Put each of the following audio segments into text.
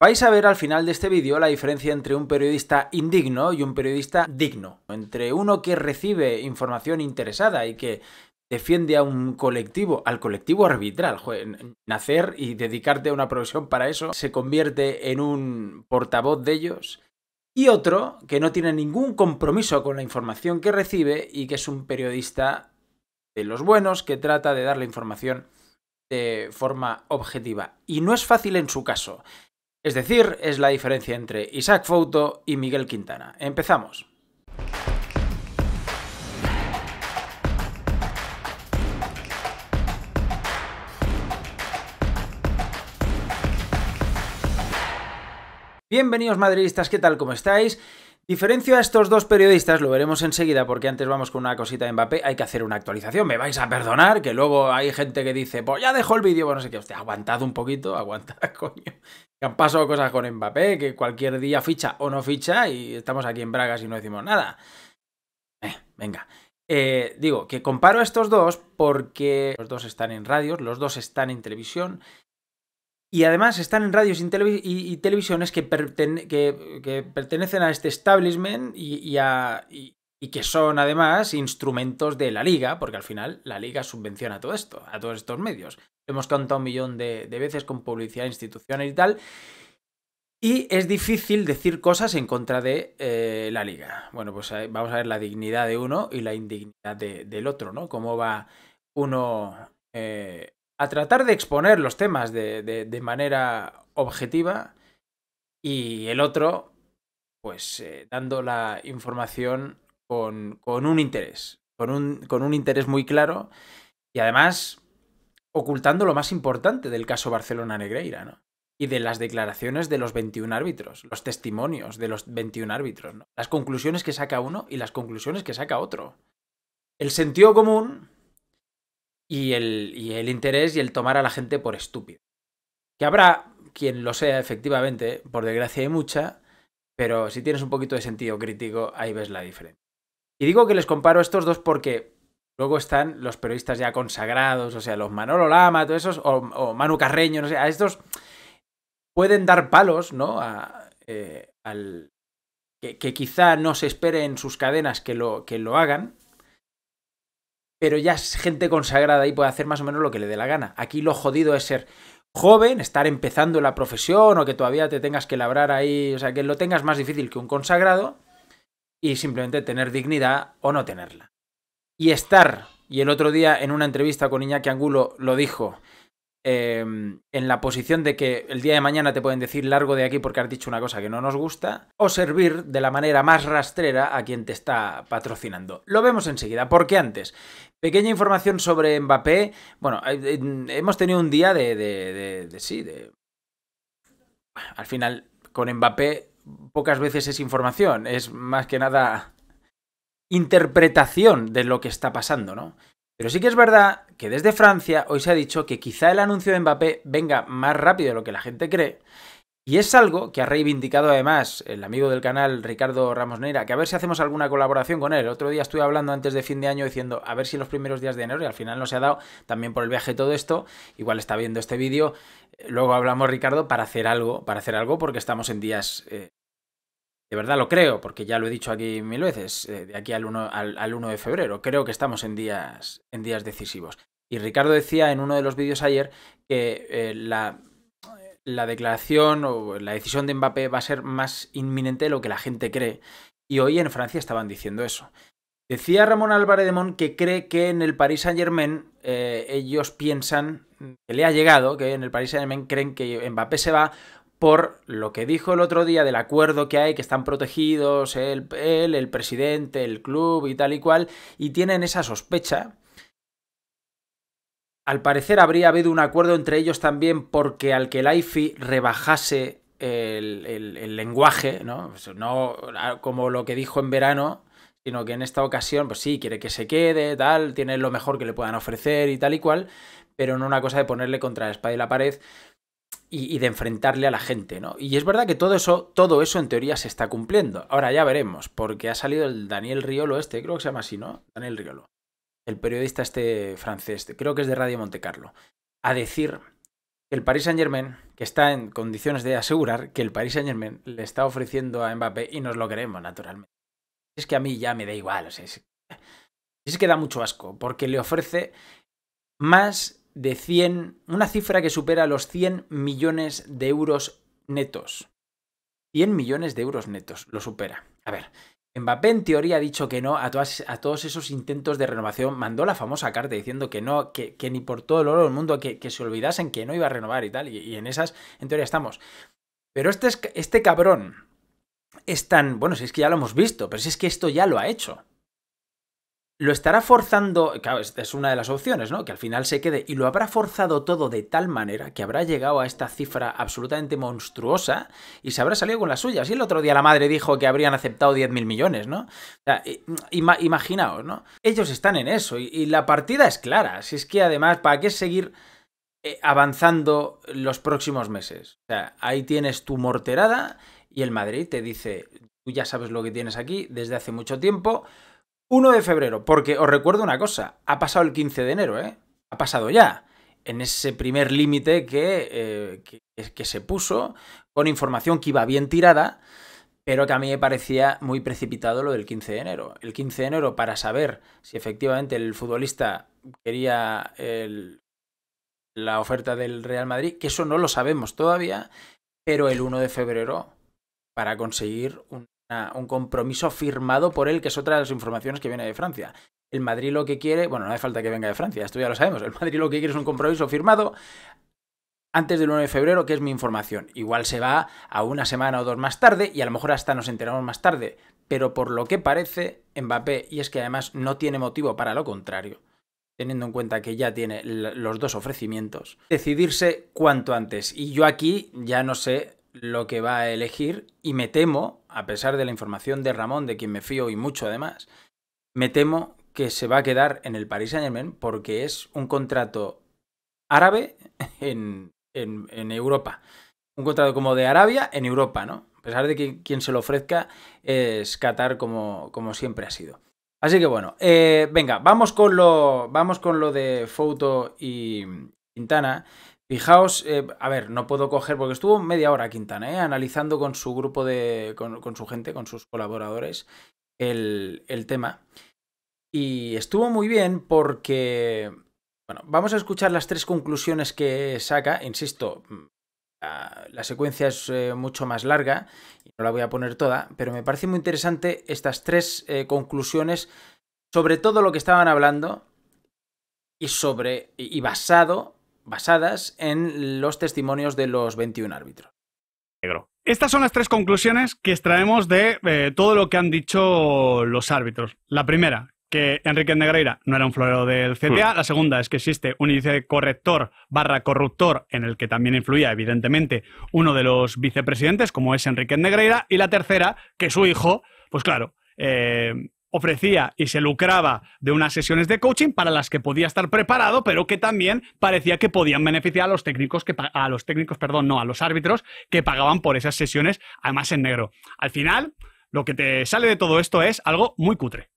Vais a ver al final de este vídeo la diferencia entre un periodista indigno y un periodista digno, entre uno que recibe información interesada y que defiende a un colectivo, al colectivo arbitral. Nacer y dedicarte a una profesión para eso se convierte en un portavoz de ellos. Y otro que no tiene ningún compromiso con la información que recibe y que es un periodista de los buenos que trata de dar la información de forma objetiva. Y no es fácil en su caso. Es decir, es la diferencia entre Isaac Fouto y Miguel Quintana. Empezamos. Bienvenidos madridistas, ¿qué tal? ¿Cómo estáis? Diferencia a estos dos periodistas, lo veremos enseguida porque antes vamos con una cosita de Mbappé, hay que hacer una actualización, me vais a perdonar, que luego hay gente que dice, pues ya dejó el vídeo, bueno, no sé qué, usted aguantad un poquito, aguantad, coño, que han pasado cosas con Mbappé, que cualquier día ficha o no ficha y estamos aquí en Bragas y no decimos nada. Eh, venga. Eh, digo, que comparo a estos dos porque los dos están en radios, los dos están en televisión, y además están en radios y, televisiones que, pertenecen a este establishment y, que son además instrumentos de la liga, porque al final la liga subvenciona todo esto, a todos estos medios. Hemos contado un millón de, veces con publicidad institucional y tal. Y es difícil decir cosas en contra de eh, la liga. Bueno, pues eh, vamos a ver la dignidad de uno y la indignidad del otro, ¿no? Cómo va uno eh, a tratar de exponer los temas de, de, manera objetiva y el otro, pues eh, dando la información con, un interés, con un, interés muy claro y además ocultando lo más importante del caso Barcelona-Negreira, ¿no? Y de las declaraciones de los 21 árbitros, los testimonios de los 21 árbitros, Las conclusiones que saca uno y las conclusiones que saca otro. El sentido común y el, interés y el tomar a la gente por estúpido. Que habrá quien lo sea, efectivamente, por desgracia hay mucha, pero si tienes un poquito de sentido crítico, ahí ves la diferencia. Y digo que les comparo estos dos porque luego están los periodistas ya consagrados, o sea, los Manolo Lama, todos esos, o, Manu Carreño, no sé, a estos pueden dar palos, ¿no? A, eh, al, que, que, quizá no se espere en sus cadenas que lo, que lo hagan, pero ya es gente consagrada y puede hacer más o menos lo que le dé la gana. Aquí lo jodido es ser joven, estar empezando la profesión o que todavía te tengas que labrar ahí, o sea, que lo tengas más difícil que un consagrado y simplemente tener dignidad o no tenerla. Y estar, y el otro día en una entrevista con Iñaki Angulo lo dijo, Em, en la posición de que el día de mañana te pueden decir largo de aquí porque has dicho una cosa que no nos gusta, o servir de la manera más rastrera a quien te está patrocinando. Lo vemos enseguida, porque antes, pequeña información sobre Mbappé. Bueno, eh, eh, hemos tenido un día de, de, sí, de... Al final, con Mbappé pocas veces es información, es más que nada interpretación de lo que está pasando, ¿no? Pero sí que es verdad que desde Francia hoy se ha dicho que quizá el anuncio de Mbappé venga más rápido de lo que la gente cree. Y es algo que ha reivindicado además el amigo del canal Ricardo Ramos Neira, que a ver si hacemos alguna colaboración con él. otro día estuve hablando antes de fin de año diciendo a ver si los primeros días de enero, y al final no se ha dado, también por el viaje todo esto, igual está viendo este vídeo, luego hablamos Ricardo para hacer algo, para hacer algo porque estamos en días eh, de verdad lo creo, porque ya lo he dicho aquí mil veces, eh, de aquí al 1, al, de febrero, creo que estamos en días, en días decisivos. Y Ricardo decía en uno de los vídeos ayer que eh, la, la declaración o la decisión de Mbappé va a ser más inminente de lo que la gente cree. Y hoy en Francia estaban diciendo eso. Decía Ramón Álvarez de Mon que cree que en el Paris Saint Germain eh, ellos piensan que le ha llegado, que en el Paris Saint Germain creen que Mbappé se va por lo que dijo el otro día del acuerdo que hay, que están protegidos él, el presidente, el club y tal y cual, y tienen esa sospecha. Al parecer habría habido un acuerdo entre ellos también porque al que el IFI rebajase el, lenguaje, ¿no? no como lo que dijo en verano, sino que en esta ocasión, pues sí, quiere que se quede, tal, tiene lo mejor que le puedan ofrecer y tal y cual, pero no una cosa de ponerle contra la espada y la pared, y, de enfrentarle a la gente, ¿no? Y es verdad que todo eso, todo eso en teoría se está cumpliendo. Ahora ya veremos, porque ha salido el Daniel Riolo este, creo que se llama así, ¿no? Daniel Riolo. El periodista este francés, creo que es de Radio Montecarlo, a decir que el Paris Saint-Germain, que está en condiciones de asegurar que el Paris Saint-Germain le está ofreciendo a Mbappé y nos lo queremos, naturalmente. Es que a mí ya me da igual, o sea, es que da mucho asco, porque le ofrece más de 100, una cifra que supera los 100 millones de euros netos. 100 millones de euros netos, lo supera. A ver, Mbappé en teoría ha dicho que no a, a todos esos intentos de renovación, mandó la famosa carta diciendo que no, que, ni por todo el oro del mundo, que, se olvidasen que no iba a renovar y tal, y, en esas en teoría estamos. Pero este, este cabrón es tan, bueno, si es que ya lo hemos visto, pero si es que esto ya lo ha hecho lo estará forzando, claro, esta es una de las opciones, ¿no? Que al final se quede y lo habrá forzado todo de tal manera que habrá llegado a esta cifra absolutamente monstruosa y se habrá salido con las suyas. Y el otro día la madre dijo que habrían aceptado 10.000 millones, ¿no? O sea, imaginaos, ¿no? Ellos están en eso y, y la partida es clara. Si es que además, ¿para qué seguir eh, avanzando los próximos meses? O sea, ahí tienes tu morterada y el Madrid te dice, tú ya sabes lo que tienes aquí desde hace mucho tiempo 1 de febrero, porque os recuerdo una cosa, ha pasado el 15 de enero, ¿eh? Ha pasado ya, en ese primer límite eh, que, que, se puso, con información que iba bien tirada, pero que a mí me parecía muy precipitado lo del 15 de enero. El 15 de enero para saber si efectivamente el futbolista quería la oferta del Real Madrid, que eso no lo sabemos todavía, pero el 1 de febrero para conseguir un un compromiso firmado por él, que es otra de las informaciones que viene de Francia. El Madrid lo que quiere, bueno, no hace falta que venga de Francia, esto ya lo sabemos, el Madrid lo que quiere es un compromiso firmado antes del 1 de febrero, que es mi información. Igual se va a una semana o dos más tarde y a lo mejor hasta nos enteramos más tarde, pero por lo que parece, Mbappé, y es que además no tiene motivo para lo contrario, teniendo en cuenta que ya tiene los dos ofrecimientos, decidirse cuanto antes. Y yo aquí ya no sé lo que va a elegir y me temo a pesar de la información de Ramón, de quien me fío y mucho además, me temo que se va a quedar en el Paris Saint Germain porque es un contrato árabe en, Europa. Un contrato como de Arabia en Europa, ¿no? A pesar de que quien se lo ofrezca es Qatar como, como siempre ha sido. Así que bueno, eh, venga, vamos con, lo, vamos con lo de Foto y Quintana. Fijaos, eh, a ver, no puedo coger, porque estuvo media hora Quintana, eh, analizando con su grupo de. con, su gente, con sus colaboradores, el, tema. Y estuvo muy bien porque. Bueno, vamos a escuchar las tres conclusiones que saca. Insisto, mm, la, secuencia es eh, mucho más larga y no la voy a poner toda, pero me parece muy interesante estas tres conclusiones sobre todo lo que estaban hablando y sobre. y basado basadas en los testimonios de los 21 árbitros. Estas son las tres conclusiones que extraemos de eh, todo lo que han dicho los árbitros. La primera, que Enrique Negreira no era un florero del CTA. Hmm. La segunda es que existe un índice corrector barra corruptor en el que también influía, evidentemente, uno de los vicepresidentes, como es Enrique Negreira. Y la tercera, que su hijo, pues claro, eh, ofrecía y se lucraba de unas sesiones de coaching para las que podía estar preparado, pero que también parecía que podían beneficiar a los técnicos que a los técnicos, perdón, no, a los árbitros que pagaban por esas sesiones, además en negro. Al final, lo que te sale de todo esto es algo muy cutre.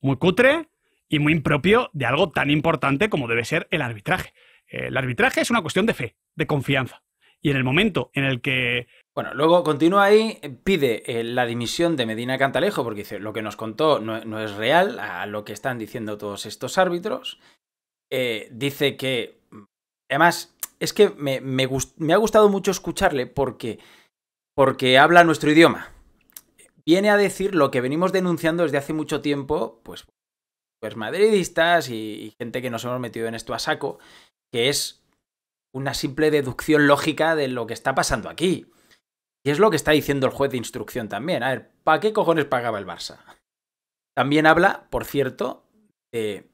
Muy cutre y muy impropio de algo tan importante como debe ser el arbitraje. Eh, el arbitraje es una cuestión de fe, de confianza. Y en el momento en el que bueno, luego continúa ahí, pide eh, la dimisión de Medina Cantalejo, porque dice, lo que nos contó no, es real a lo que están diciendo todos estos árbitros. Eh, dice que, además, es que me, ha gustado mucho escucharle porque, porque habla nuestro idioma. Viene a decir lo que venimos denunciando desde hace mucho tiempo, pues, pues madridistas y gente que nos hemos metido en esto a saco, que es una simple deducción lógica de lo que está pasando aquí. Y es lo que está diciendo el juez de instrucción también. A ver, ¿para qué cojones pagaba el Barça? También habla, por cierto, de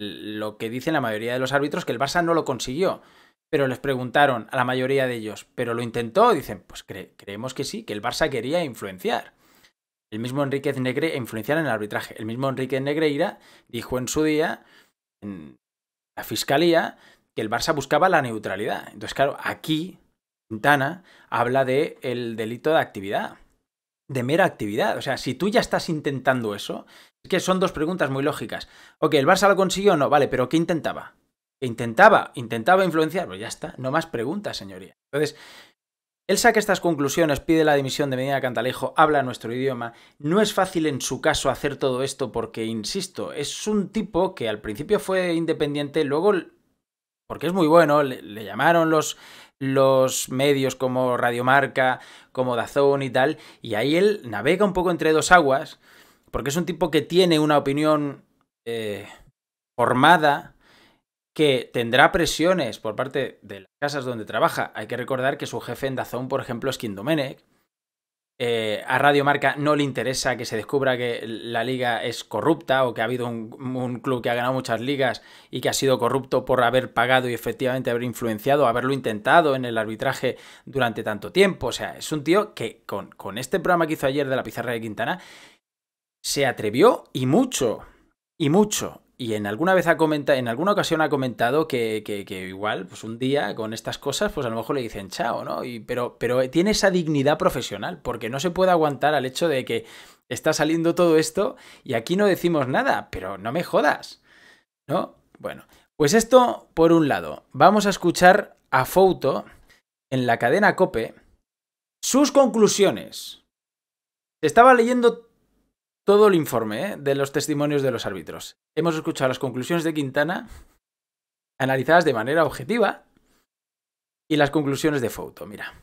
lo que dicen la mayoría de los árbitros, que el Barça no lo consiguió. Pero les preguntaron a la mayoría de ellos, ¿pero lo intentó? Dicen, pues creemos que sí, que el Barça quería influenciar. El mismo Enríquez Negre influenciar en el arbitraje. El mismo Enrique Negreira dijo en su día, en la fiscalía, el Barça buscaba la neutralidad. Entonces, claro, aquí Quintana habla de el delito de actividad, de mera actividad. O sea, si tú ya estás intentando eso, es que son dos preguntas muy lógicas. Ok, ¿el Barça lo consiguió o no? Vale, pero ¿qué intentaba? intentaba, intentaba influenciar, pues ya está, no más preguntas, señoría. Entonces, él saca estas conclusiones, pide la dimisión de Medina Cantalejo, habla nuestro idioma. No es fácil en su caso hacer todo esto porque, insisto, es un tipo que al principio fue independiente, luego porque es muy bueno, le, llamaron los, los medios como Radiomarca, como Dazón y tal, y ahí él navega un poco entre dos aguas, porque es un tipo que tiene una opinión eh, formada, que tendrá presiones por parte de las casas donde trabaja. Hay que recordar que su jefe en Dazón, por ejemplo, es Kim Domenech, eh, a Radio Marca no le interesa que se descubra que la liga es corrupta o que ha habido un, club que ha ganado muchas ligas y que ha sido corrupto por haber pagado y efectivamente haber influenciado, haberlo intentado en el arbitraje durante tanto tiempo. O sea, es un tío que con, con este programa que hizo ayer de la pizarra de Quintana se atrevió y mucho, y mucho y en alguna vez ha comentado, en alguna ocasión ha comentado que, igual, pues un día con estas cosas, pues a lo mejor le dicen chao, ¿no? pero, pero tiene esa dignidad profesional, porque no se puede aguantar al hecho de que está saliendo todo esto y aquí no decimos nada, pero no me jodas, ¿no? Bueno, pues esto por un lado. Vamos a escuchar a Fouto en la cadena Cope sus conclusiones. Estaba leyendo todo el informe ¿eh? de los testimonios de los árbitros. Hemos escuchado las conclusiones de Quintana, analizadas de manera objetiva, y las conclusiones de Fouto, mira.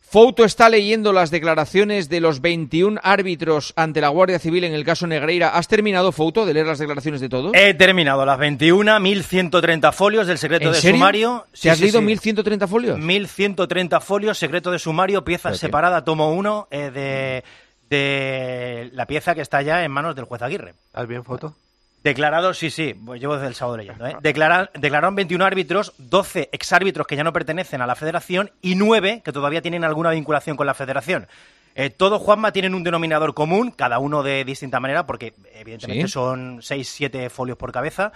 Fouto está leyendo las declaraciones de los 21 árbitros ante la Guardia Civil en el caso Negreira. ¿Has terminado, Fouto, de leer las declaraciones de todos? He terminado las 21, 1130 folios del secreto de sumario. ¿Se han has leído 1130 folios? 1130 folios, secreto de sumario, pieza separada, tomo uno eh, de de la pieza que está ya en manos del juez Aguirre. ¿Has bien foto? Declarado, sí, sí, pues llevo desde el sábado leyendo. ¿eh? declararon 21 árbitros, 12 exárbitros que ya no pertenecen a la federación y 9 que todavía tienen alguna vinculación con la federación. Eh, todos, Juanma, tienen un denominador común, cada uno de distinta manera, porque evidentemente son 6, 7 folios por cabeza.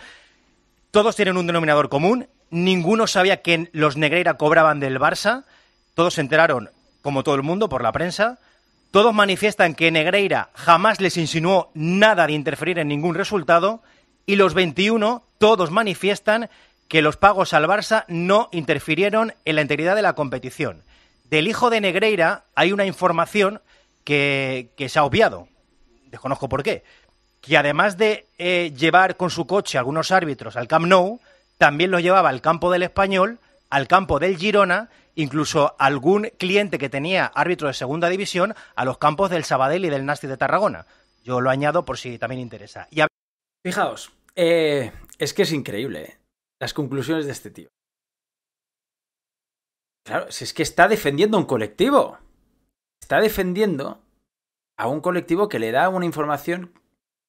Todos tienen un denominador común, ninguno sabía que los Negreira cobraban del Barça, todos se enteraron, como todo el mundo, por la prensa. Todos manifiestan que Negreira jamás les insinuó nada de interferir en ningún resultado y los 21 todos manifiestan que los pagos al Barça no interfirieron en la integridad de la competición. Del hijo de Negreira hay una información que, se ha obviado, desconozco por qué, que además de eh, llevar con su coche algunos árbitros al Camp Nou, también los llevaba al campo del Español, al campo del Girona incluso algún cliente que tenía árbitro de segunda división a los campos del Sabadell y del Nasti de Tarragona. Yo lo añado por si también interesa. Fijaos, eh, es que es increíble eh, las conclusiones de este tío. Claro, si es que está defendiendo a un colectivo. Está defendiendo a un colectivo que le da una información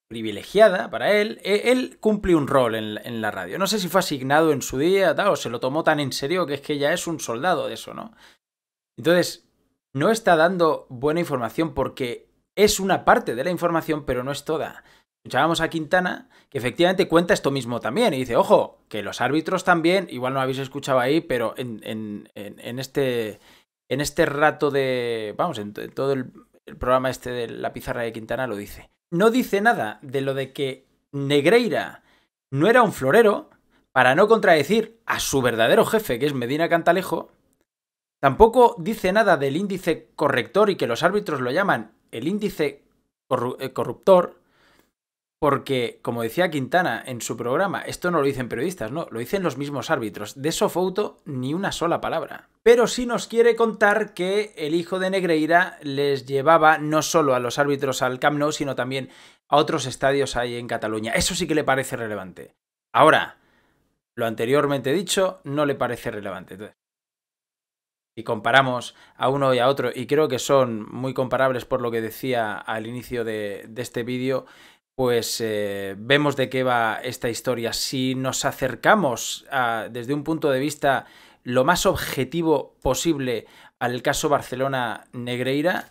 privilegiada para él, e-, él cumple un rol en, la radio. No sé si fue asignado en su día, tal, o se lo tomó tan en serio que es que ya es un soldado de eso, ¿no? Entonces, no está dando buena información porque es una parte de la información, pero no es toda. Escuchábamos a Quintana, que efectivamente cuenta esto mismo también, y dice, ojo, que los árbitros también, igual no habéis escuchado ahí, pero en, este, en este rato de, vamos, en, todo el programa este de la pizarra de Quintana lo dice no dice nada de lo de que Negreira no era un florero, para no contradecir a su verdadero jefe, que es Medina Cantalejo, tampoco dice nada del índice corrector y que los árbitros lo llaman el índice eh, corruptor, porque, como decía Quintana en su programa, esto no lo dicen periodistas, no, lo dicen los mismos árbitros. De foto ni una sola palabra. Pero sí nos quiere contar que el hijo de Negreira les llevaba no solo a los árbitros al Camp Nou, sino también a otros estadios ahí en Cataluña. Eso sí que le parece relevante. Ahora, lo anteriormente dicho no le parece relevante. y comparamos a uno y a otro, y creo que son muy comparables por lo que decía al inicio de, de este vídeo, pues eh, vemos de qué va esta historia. Si nos acercamos desde un punto de vista lo más objetivo posible al caso Barcelona-Negreira,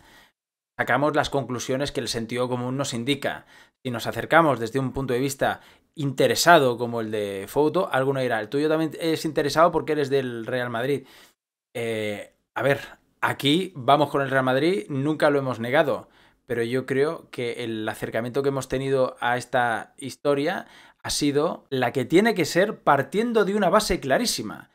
sacamos las conclusiones que el sentido común nos indica. Si nos acercamos desde un punto de vista interesado como el de Foto, alguno dirá, el tuyo también es interesado porque eres del Real Madrid. Eh, a ver, aquí vamos con el Real Madrid, nunca lo hemos negado pero yo creo que el acercamiento que hemos tenido a esta historia ha sido la que tiene que ser partiendo de una base clarísima.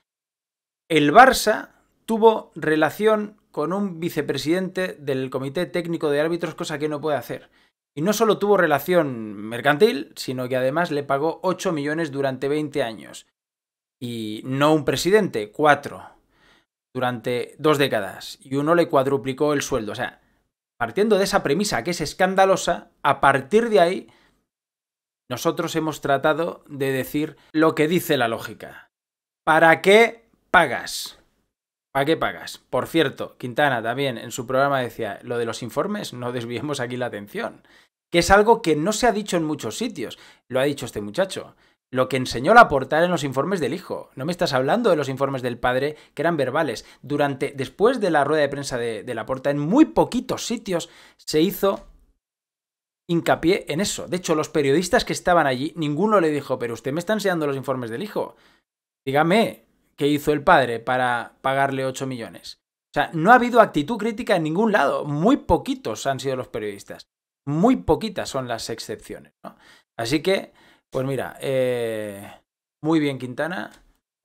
El Barça tuvo relación con un vicepresidente del Comité Técnico de Árbitros, cosa que no puede hacer. Y no solo tuvo relación mercantil, sino que además le pagó 8 millones durante 20 años. Y no un presidente, cuatro. durante dos décadas. Y uno le cuadruplicó el sueldo. O sea, Partiendo de esa premisa que es escandalosa, a partir de ahí nosotros hemos tratado de decir lo que dice la lógica. ¿Para qué pagas? ¿Para qué pagas? Por cierto, Quintana también en su programa decía, lo de los informes, no desviemos aquí la atención, que es algo que no se ha dicho en muchos sitios, lo ha dicho este muchacho lo que enseñó la portada en los informes del hijo. No me estás hablando de los informes del padre, que eran verbales. Durante, después de la rueda de prensa de, la porta, en muy poquitos sitios se hizo hincapié en eso. De hecho, los periodistas que estaban allí, ninguno le dijo, pero usted me está enseñando los informes del hijo. Dígame, ¿qué hizo el padre para pagarle 8 millones? O sea, no ha habido actitud crítica en ningún lado. Muy poquitos han sido los periodistas. Muy poquitas son las excepciones. Así que pues mira, eh, muy bien Quintana.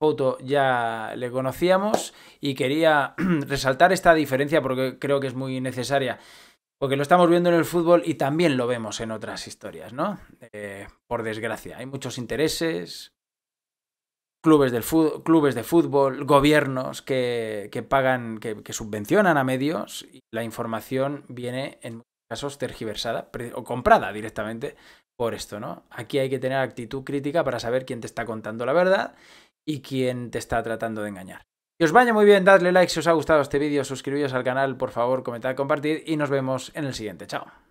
Foto ya le conocíamos y quería resaltar esta diferencia porque creo que es muy necesaria. Porque lo estamos viendo en el fútbol y también lo vemos en otras historias, ¿no? Eh, por desgracia, hay muchos intereses, clubes, del clubes de fútbol, gobiernos que, pagan, que, que, subvencionan a medios y la información viene en muchos casos tergiversada o comprada directamente por esto, ¿no? Aquí hay que tener actitud crítica para saber quién te está contando la verdad y quién te está tratando de engañar. Que os vaya muy bien, dadle like si os ha gustado este vídeo, suscribíos al canal, por favor, comentad, compartir y nos vemos en el siguiente. Chao.